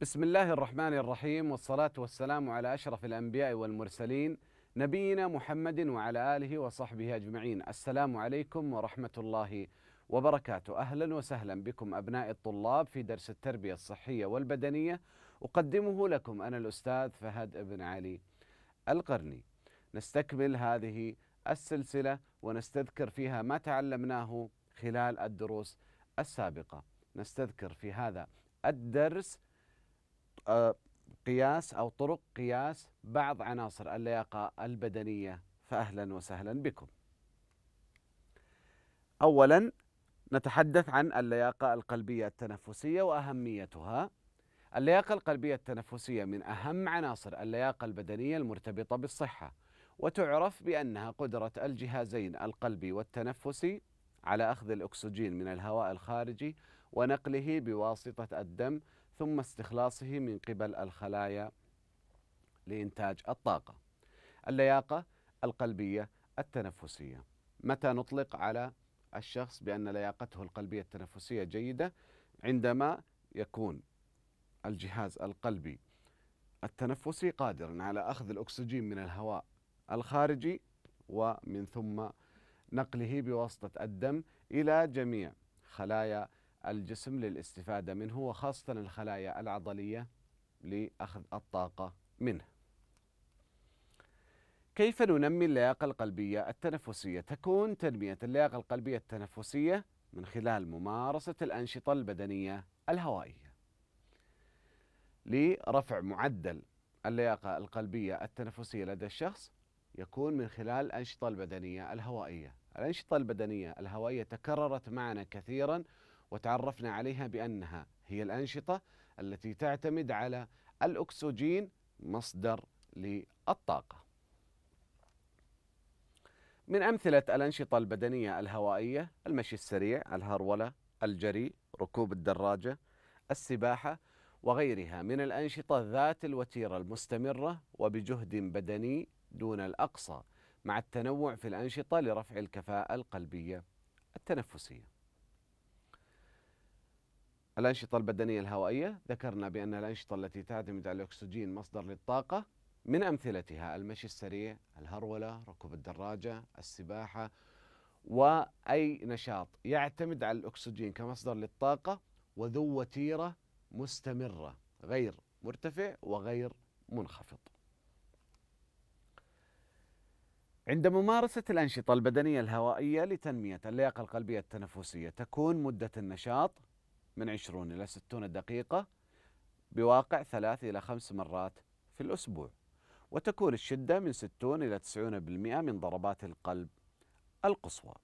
بسم الله الرحمن الرحيم والصلاة والسلام على أشرف الأنبياء والمرسلين نبينا محمد وعلى آله وصحبه أجمعين السلام عليكم ورحمة الله وبركاته أهلا وسهلا بكم أبناء الطلاب في درس التربية الصحية والبدنية أقدمه لكم أنا الأستاذ فهد بن علي القرني نستكمل هذه السلسلة ونستذكر فيها ما تعلمناه خلال الدروس السابقة نستذكر في هذا الدرس آه، قياس أو طرق قياس بعض عناصر اللياقة البدنية فأهلا وسهلا بكم أولا نتحدث عن اللياقة القلبية التنفسية وأهميتها اللياقة القلبية التنفسية من أهم عناصر اللياقة البدنية المرتبطة بالصحة وتعرف بأنها قدرة الجهازين القلبي والتنفسي على أخذ الأكسجين من الهواء الخارجي ونقله بواسطة الدم ثم استخلاصه من قبل الخلايا لإنتاج الطاقة. اللياقة القلبية التنفسية. متى نطلق على الشخص بأن لياقته القلبية التنفسية جيدة؟ عندما يكون الجهاز القلبي التنفسي قادرا على أخذ الأكسجين من الهواء الخارجي ومن ثم نقله بواسطة الدم إلى جميع خلايا الجسم للاستفادة منه وخاصة الخلايا العضلية لأخذ الطاقة منه كيف ننمي اللياقة القلبية التنفسية؟ تكون تنمية اللياقة القلبية التنفسية من خلال ممارسة الأنشطة البدنية الهوائية لرفع معدل اللياقة القلبية التنفسية لدى الشخص يكون من خلال الأنشطة البدنية الهوائية الأنشطة البدنية الهوائية تكررت معنا كثيرا وتعرفنا عليها بأنها هي الأنشطة التي تعتمد على الأكسجين مصدر للطاقة من أمثلة الأنشطة البدنية الهوائية المشي السريع الهرولة الجري ركوب الدراجة السباحة وغيرها من الأنشطة ذات الوتيرة المستمرة وبجهد بدني دون الأقصى مع التنوع في الأنشطة لرفع الكفاءة القلبية التنفسية الأنشطة البدنية الهوائية ذكرنا بأن الأنشطة التي تعتمد على الأكسجين مصدر للطاقة من أمثلتها المشي السريع الهرولة ركوب الدراجة السباحة وأي نشاط يعتمد على الأكسجين كمصدر للطاقة وذو وتيرة مستمرة غير مرتفع وغير منخفض عند ممارسة الأنشطة البدنية الهوائية لتنمية اللياقة القلبية التنفسية تكون مدة النشاط من 20 إلى 60 دقيقة بواقع ثلاث إلى خمس مرات في الأسبوع وتكون الشدة من 60 إلى 90% من ضربات القلب القصوى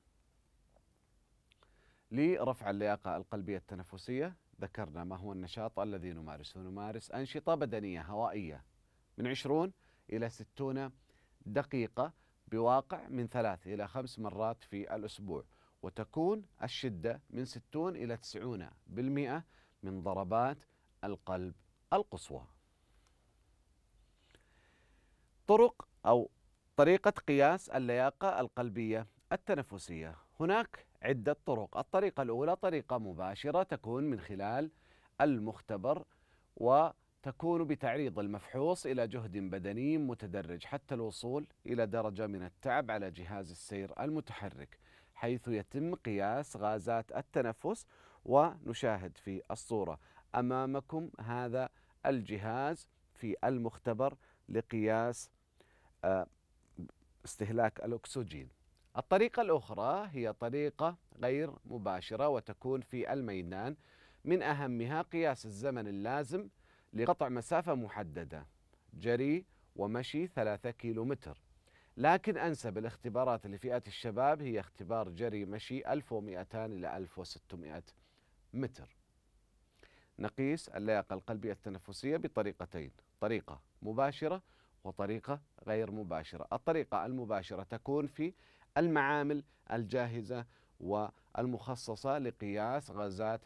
لرفع اللياقة القلبية التنفسية ذكرنا ما هو النشاط الذي نمارسه نمارس أنشطة بدنية هوائية من 20 إلى 60 دقيقة بواقع من ثلاث إلى خمس مرات في الأسبوع وتكون الشدة من 60 إلى 90 بالمئة من ضربات القلب القصوى طرق أو طريقة قياس اللياقة القلبية التنفسية هناك عدة طرق الطريقة الأولى طريقة مباشرة تكون من خلال المختبر وتكون بتعريض المفحوص إلى جهد بدني متدرج حتى الوصول إلى درجة من التعب على جهاز السير المتحرك حيث يتم قياس غازات التنفس ونشاهد في الصورة أمامكم هذا الجهاز في المختبر لقياس آه، استهلاك الأكسجين الطريقة الأخرى هي طريقة غير مباشرة وتكون في الميدان من أهمها قياس الزمن اللازم لقطع مسافة محددة جري ومشي ثلاثة كيلومتر لكن أنسب الاختبارات لفئة الشباب هي اختبار جري مشي 1200 إلى 1600 متر نقيس اللياقة القلبية التنفسية بطريقتين طريقة مباشرة وطريقة غير مباشرة الطريقة المباشرة تكون في المعامل الجاهزة والمخصصة لقياس غازات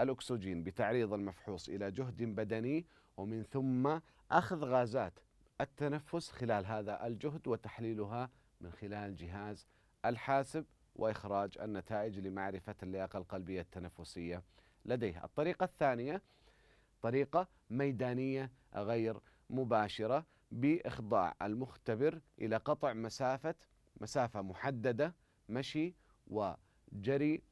الأكسجين بتعريض المفحوص إلى جهد بدني ومن ثم أخذ غازات التنفس خلال هذا الجهد وتحليلها من خلال جهاز الحاسب وإخراج النتائج لمعرفة اللياقة القلبية التنفسية لديه الطريقة الثانية طريقة ميدانية غير مباشرة بإخضاع المختبر إلى قطع مسافة مسافة محددة مشي وجري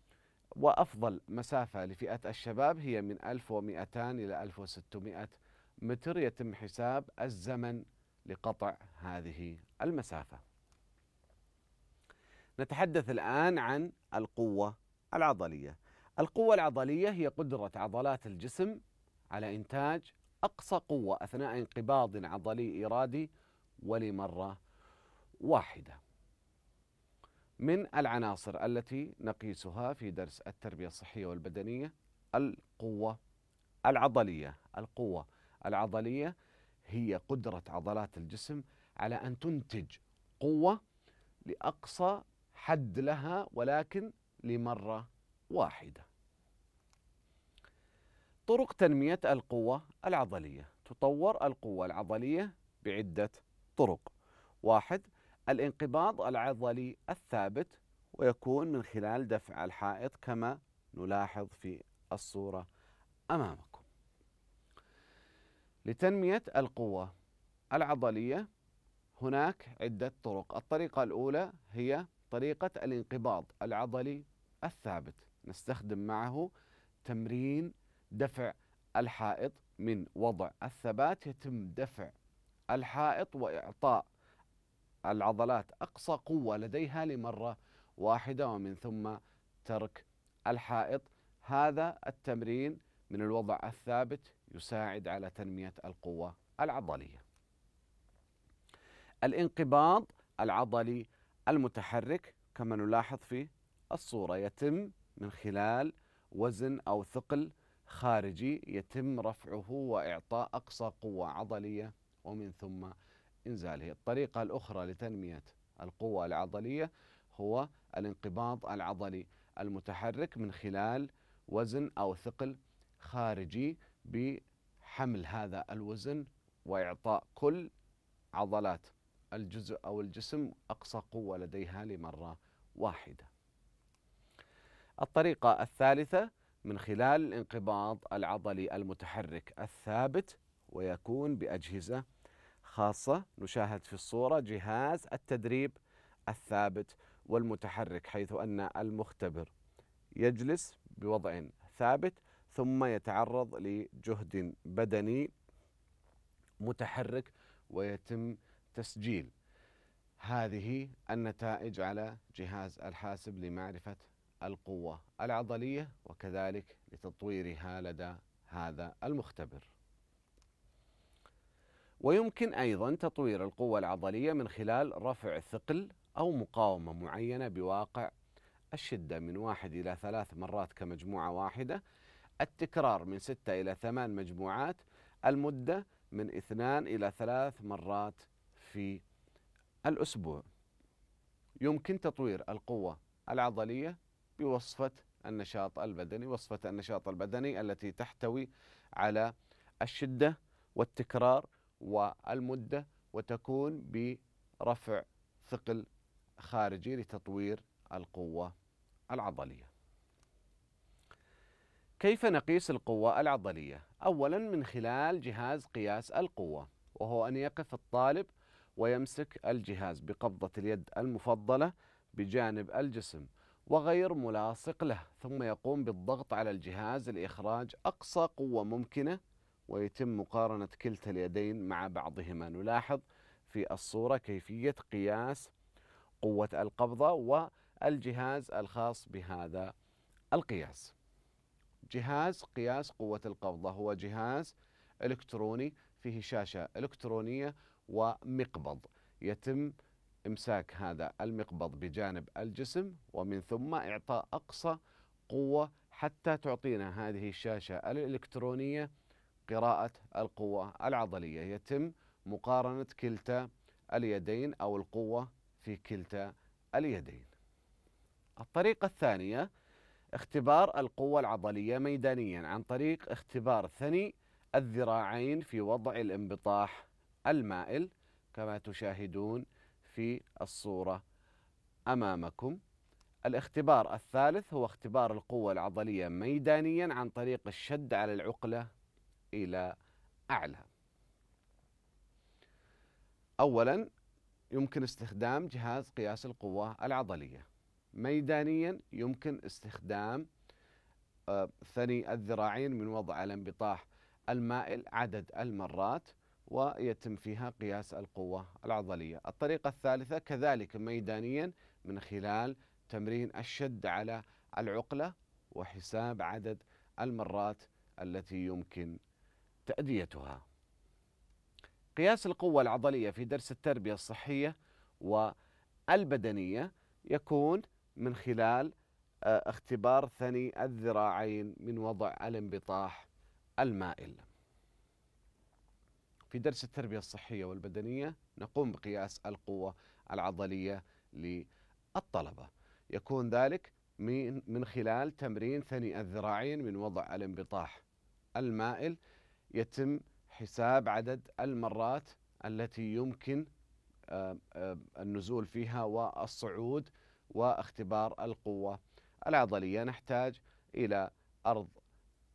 وأفضل مسافة لفئة الشباب هي من 1200 إلى 1600 متر يتم حساب الزمن لقطع هذه المسافة نتحدث الآن عن القوة العضلية القوة العضلية هي قدرة عضلات الجسم على إنتاج أقصى قوة أثناء انقباض عضلي إرادي ولمرة واحدة من العناصر التي نقيسها في درس التربية الصحية والبدنية القوة العضلية القوة العضليه هي قدره عضلات الجسم على ان تنتج قوه لاقصى حد لها ولكن لمره واحده. طرق تنميه القوه العضليه تطور القوه العضليه بعده طرق. واحد الانقباض العضلي الثابت ويكون من خلال دفع الحائط كما نلاحظ في الصوره امامكم. لتنمية القوة العضلية هناك عدة طرق الطريقة الأولى هي طريقة الانقباض العضلي الثابت نستخدم معه تمرين دفع الحائط من وضع الثبات يتم دفع الحائط وإعطاء العضلات أقصى قوة لديها لمرة واحدة ومن ثم ترك الحائط هذا التمرين من الوضع الثابت يساعد على تنمية القوة العضلية. الانقباض العضلي المتحرك كما نلاحظ في الصورة يتم من خلال وزن أو ثقل خارجي يتم رفعه وإعطاء أقصى قوة عضلية ومن ثم إنزاله. الطريقة الأخرى لتنمية القوة العضلية هو الانقباض العضلي المتحرك من خلال وزن أو ثقل خارجي بحمل هذا الوزن وإعطاء كل عضلات الجزء أو الجسم أقصى قوة لديها لمرة واحدة الطريقة الثالثة من خلال الانقباض العضلي المتحرك الثابت ويكون بأجهزة خاصة نشاهد في الصورة جهاز التدريب الثابت والمتحرك حيث أن المختبر يجلس بوضع ثابت ثم يتعرض لجهد بدني متحرك ويتم تسجيل هذه النتائج على جهاز الحاسب لمعرفة القوة العضلية وكذلك لتطويرها لدى هذا المختبر. ويمكن أيضا تطوير القوة العضلية من خلال رفع ثقل أو مقاومة معينة بواقع الشدة من واحد إلى ثلاث مرات كمجموعة واحدة التكرار من ستة إلى ثمان مجموعات المدة من اثنان إلى ثلاث مرات في الأسبوع يمكن تطوير القوة العضلية بوصفة النشاط البدني وصفة النشاط البدني التي تحتوي على الشدة والتكرار والمدة وتكون برفع ثقل خارجي لتطوير القوة العضلية كيف نقيس القوة العضلية؟ أولا من خلال جهاز قياس القوة وهو أن يقف الطالب ويمسك الجهاز بقبضة اليد المفضلة بجانب الجسم وغير ملاصق له ثم يقوم بالضغط على الجهاز لإخراج أقصى قوة ممكنة ويتم مقارنة كلتا اليدين مع بعضهما نلاحظ في الصورة كيفية قياس قوة القبضة والجهاز الخاص بهذا القياس جهاز قياس قوة القبضة هو جهاز إلكتروني فيه شاشة إلكترونية ومقبض يتم إمساك هذا المقبض بجانب الجسم ومن ثم إعطاء أقصى قوة حتى تعطينا هذه الشاشة الإلكترونية قراءة القوة العضلية يتم مقارنة كلتا اليدين أو القوة في كلتا اليدين الطريقة الثانية اختبار القوة العضلية ميدانيا عن طريق اختبار ثني الذراعين في وضع الانبطاح المائل كما تشاهدون في الصورة أمامكم الاختبار الثالث هو اختبار القوة العضلية ميدانيا عن طريق الشد على العقلة إلى أعلى أولا يمكن استخدام جهاز قياس القوة العضلية ميدانيا يمكن استخدام آه، ثني الذراعين من وضع الانبطاح المائل عدد المرات ويتم فيها قياس القوة العضلية الطريقة الثالثة كذلك ميدانيا من خلال تمرين الشد على العقلة وحساب عدد المرات التي يمكن تأديتها قياس القوة العضلية في درس التربية الصحية والبدنية يكون من خلال آه، اختبار ثني الذراعين من وضع الانبطاح المائل في درس التربية الصحية والبدنية نقوم بقياس القوة العضلية للطلبة يكون ذلك من خلال تمرين ثني الذراعين من وضع الانبطاح المائل يتم حساب عدد المرات التي يمكن آه، آه، النزول فيها والصعود واختبار القوة العضلية نحتاج إلى أرض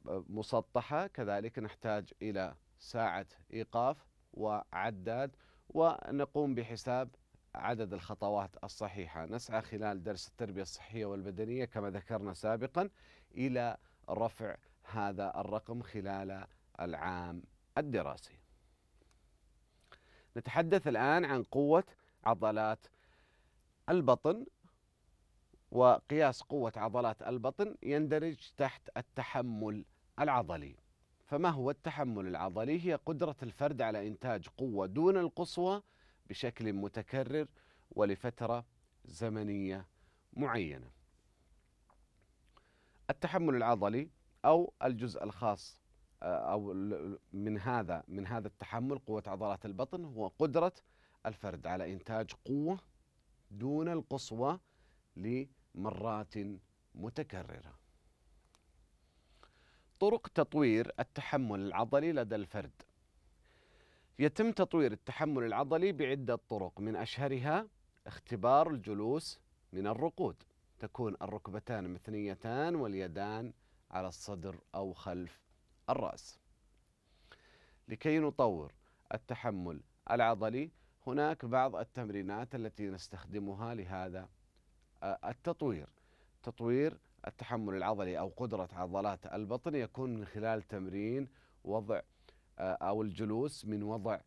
مسطحة كذلك نحتاج إلى ساعة إيقاف وعداد ونقوم بحساب عدد الخطوات الصحيحة نسعى خلال درس التربية الصحية والبدنية كما ذكرنا سابقا إلى رفع هذا الرقم خلال العام الدراسي نتحدث الآن عن قوة عضلات البطن وقياس قوة عضلات البطن يندرج تحت التحمل العضلي. فما هو التحمل العضلي؟ هي قدرة الفرد على إنتاج قوة دون القصوى بشكل متكرر ولفترة زمنية معينة. التحمل العضلي أو الجزء الخاص آه، أو من هذا من هذا التحمل قوة عضلات البطن هو قدرة الفرد على إنتاج قوة دون القصوى لفترة مرات متكرره طرق تطوير التحمل العضلي لدى الفرد يتم تطوير التحمل العضلي بعدة طرق من أشهرها اختبار الجلوس من الرقود تكون الركبتان مثنيتان واليدان على الصدر أو خلف الرأس لكي نطور التحمل العضلي هناك بعض التمرينات التي نستخدمها لهذا التطوير تطوير التحمل العضلي أو قدرة عضلات البطن يكون من خلال تمرين وضع آه، أو الجلوس من وضع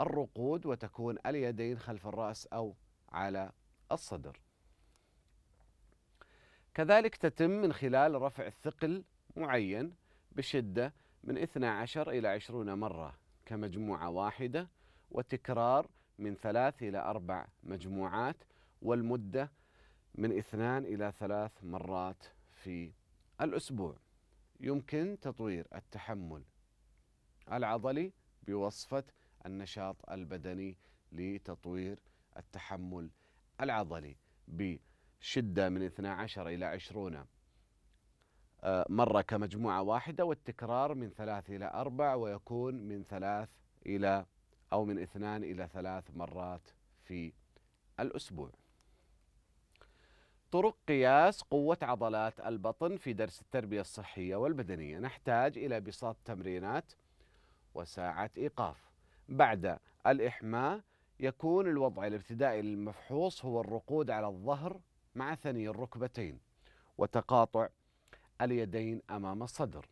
الرقود وتكون اليدين خلف الرأس أو على الصدر كذلك تتم من خلال رفع ثقل معين بشدة من 12 إلى 20 مرة كمجموعة واحدة وتكرار من ثلاث إلى أربع مجموعات والمدة من اثنان إلى ثلاث مرات في الأسبوع يمكن تطوير التحمل العضلي بوصفة النشاط البدني لتطوير التحمل العضلي بشدة من 12 إلى 20 آه، مرة كمجموعة واحدة والتكرار من ثلاث إلى أربع ويكون من ثلاث إلى أو من اثنان إلى ثلاث مرات في الأسبوع طرق قياس قوة عضلات البطن في درس التربية الصحية والبدنية نحتاج إلى بساط تمرينات وساعة إيقاف بعد الإحماء يكون الوضع الابتدائي للمفحوص هو الرقود على الظهر مع ثني الركبتين وتقاطع اليدين أمام الصدر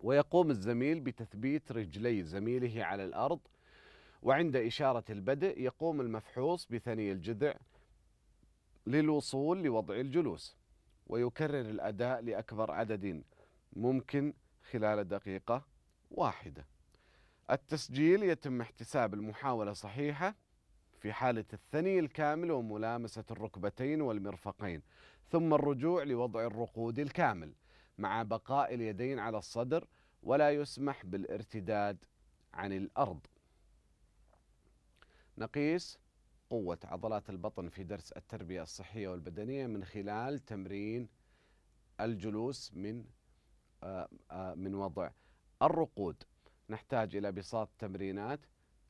ويقوم الزميل بتثبيت رجلي زميله على الأرض وعند إشارة البدء يقوم المفحوص بثني الجذع للوصول لوضع الجلوس ويكرر الأداء لأكبر عدد ممكن خلال دقيقة واحدة التسجيل يتم احتساب المحاولة صحيحة في حالة الثني الكامل وملامسة الركبتين والمرفقين ثم الرجوع لوضع الرقود الكامل مع بقاء اليدين على الصدر ولا يسمح بالارتداد عن الأرض نقيس قوة عضلات البطن في درس التربية الصحية والبدنية من خلال تمرين الجلوس من آه، آه، من وضع الرقود نحتاج إلى بساط تمرينات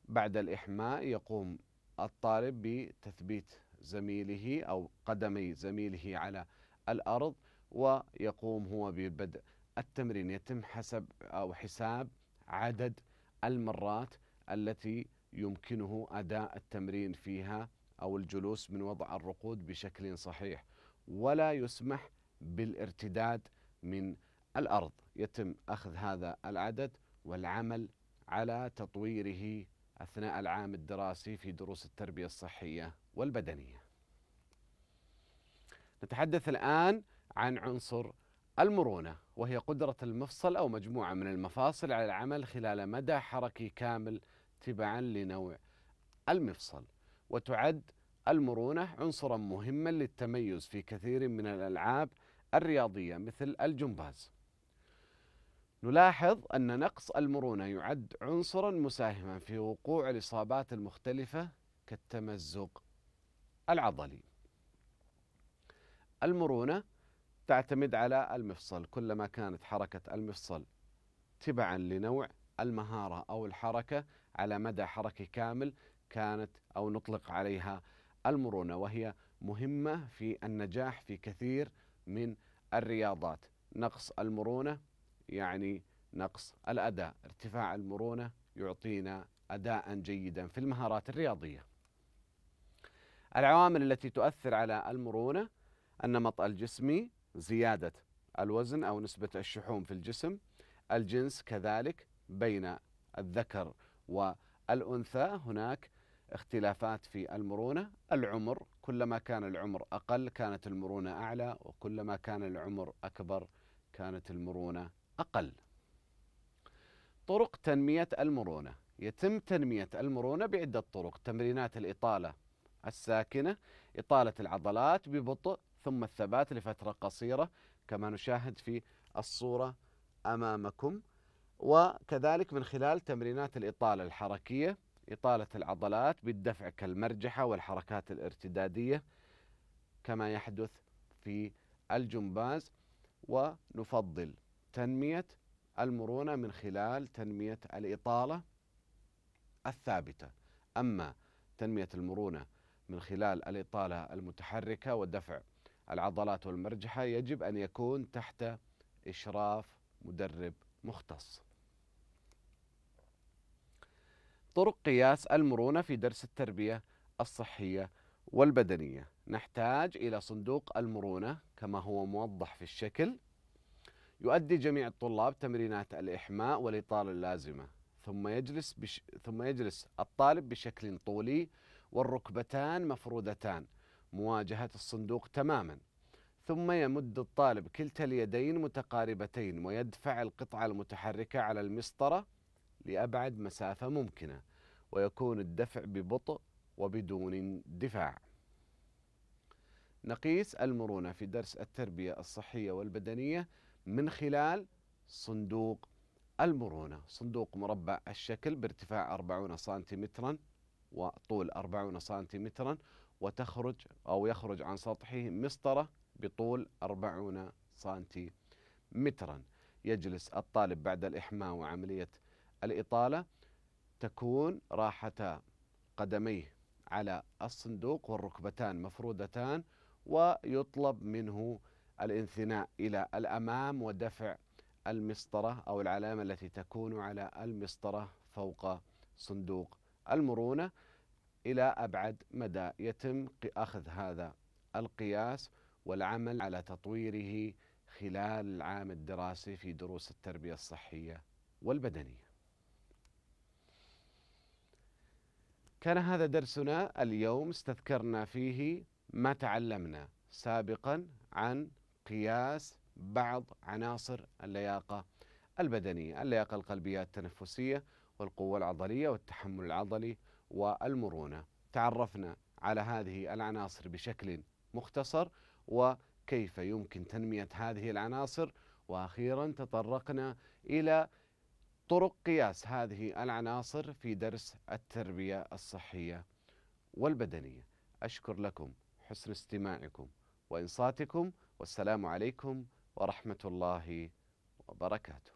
بعد الإحماء يقوم الطالب بتثبيت زميله أو قدمي زميله على الأرض ويقوم هو ببدء التمرين يتم حسب أو حساب عدد المرات التي يمكنه أداء التمرين فيها أو الجلوس من وضع الرقود بشكل صحيح ولا يسمح بالارتداد من الأرض يتم أخذ هذا العدد والعمل على تطويره أثناء العام الدراسي في دروس التربية الصحية والبدنية نتحدث الآن عن عنصر المرونة وهي قدرة المفصل أو مجموعة من المفاصل على العمل خلال مدى حركي كامل تبعا لنوع المفصل وتعد المرونة عنصرا مهما للتميز في كثير من الألعاب الرياضية مثل الجمباز نلاحظ أن نقص المرونة يعد عنصرا مساهما في وقوع الإصابات المختلفة كالتمزق العضلي المرونة تعتمد على المفصل كلما كانت حركة المفصل تبعا لنوع المهارة أو الحركة على مدى حركة كامل كانت أو نطلق عليها المرونة وهي مهمة في النجاح في كثير من الرياضات نقص المرونة يعني نقص الأداء ارتفاع المرونة يعطينا أداء جيدا في المهارات الرياضية العوامل التي تؤثر على المرونة النمط الجسمي زيادة الوزن أو نسبة الشحوم في الجسم الجنس كذلك بين الذكر والأنثى هناك اختلافات في المرونة العمر كلما كان العمر أقل كانت المرونة أعلى وكلما كان العمر أكبر كانت المرونة أقل طرق تنمية المرونة يتم تنمية المرونة بعدة طرق تمرينات الإطالة الساكنة إطالة العضلات ببطء ثم الثبات لفترة قصيرة كما نشاهد في الصورة أمامكم وكذلك من خلال تمرينات الإطالة الحركية إطالة العضلات بالدفع كالمرجحة والحركات الارتدادية كما يحدث في الجمباز ونفضل تنمية المرونة من خلال تنمية الإطالة الثابتة أما تنمية المرونة من خلال الإطالة المتحركة ودفع العضلات والمرجحة يجب أن يكون تحت إشراف مدرب مختص طرق قياس المرونة في درس التربية الصحية والبدنية نحتاج إلى صندوق المرونة كما هو موضح في الشكل يؤدي جميع الطلاب تمرينات الإحماء والإطالة اللازمة ثم يجلس بش... ثم يجلس الطالب بشكل طولي والركبتان مفرودتان مواجهة الصندوق تماما ثم يمد الطالب كلتا اليدين متقاربتين ويدفع القطعة المتحركة على المسطرة لأبعد مسافة ممكنة ويكون الدفع ببطء وبدون دفاع نقيس المرونة في درس التربية الصحية والبدنية من خلال صندوق المرونة صندوق مربع الشكل بارتفاع 40 سنتيمترا وطول 40 سنتيمترا وتخرج أو يخرج عن سطحه مسطرة بطول 40 سنتيمترا يجلس الطالب بعد الإحماء وعملية الإطالة تكون راحتا قدميه على الصندوق والركبتان مفرودتان ويطلب منه الانثناء إلى الأمام ودفع المسطرة أو العلامة التي تكون على المسطرة فوق صندوق المرونة إلى أبعد مدى يتم أخذ هذا القياس والعمل على تطويره خلال العام الدراسي في دروس التربية الصحية والبدنية كان هذا درسنا اليوم استذكرنا فيه ما تعلمنا سابقا عن قياس بعض عناصر اللياقه البدنيه، اللياقه القلبيه التنفسيه والقوه العضليه والتحمل العضلي والمرونه. تعرفنا على هذه العناصر بشكل مختصر وكيف يمكن تنميه هذه العناصر واخيرا تطرقنا الى طرق قياس هذه العناصر في درس التربية الصحية والبدنية أشكر لكم حسن استماعكم وإنصاتكم والسلام عليكم ورحمة الله وبركاته